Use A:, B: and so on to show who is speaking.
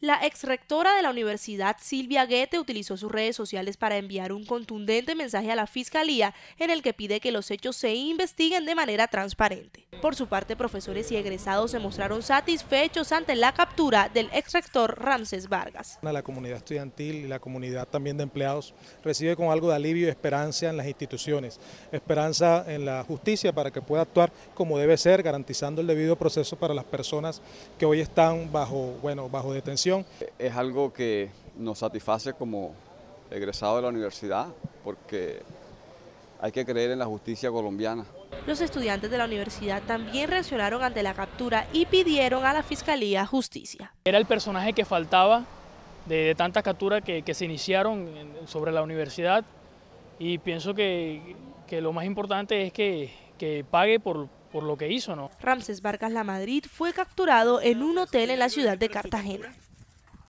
A: La exrectora de la universidad, Silvia Guete, utilizó sus redes sociales para enviar un contundente mensaje a la Fiscalía en el que pide que los hechos se investiguen de manera transparente. Por su parte, profesores y egresados se mostraron satisfechos ante la captura del exrector Ramses Vargas.
B: La comunidad estudiantil y la comunidad también de empleados recibe con algo de alivio y esperanza en las instituciones, esperanza en la justicia para que pueda actuar como debe ser, garantizando el debido proceso para las personas que hoy están bajo, bueno, bajo detención
C: es algo que nos satisface como egresado de la universidad porque hay que creer en la justicia colombiana.
A: Los estudiantes de la universidad también reaccionaron ante la captura y pidieron a la Fiscalía justicia.
C: Era
D: el personaje que faltaba de, tantas capturas que, se iniciaron sobre la universidad y pienso que, lo más importante es que, pague por, lo que hizo. ¿no?
A: Ramses Vargas La Madrid fue capturado en un hotel en la ciudad de Cartagena.